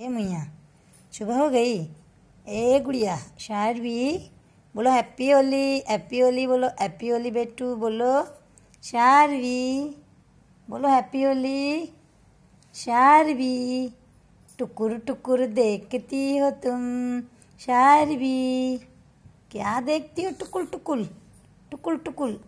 ए मुइया सुबह हो गई ए गुड़िया शायर भी बोलो हैप्पी होली हैप्पी होली बोलो हैप्पी होली बेटू बोलो शायर भी बोलो हैप्पी होली शायर भी टुकुर टुकुर देखती हो तुम शायर भी क्या देखती हो टुकुल टुकुल टुकुल टुकुल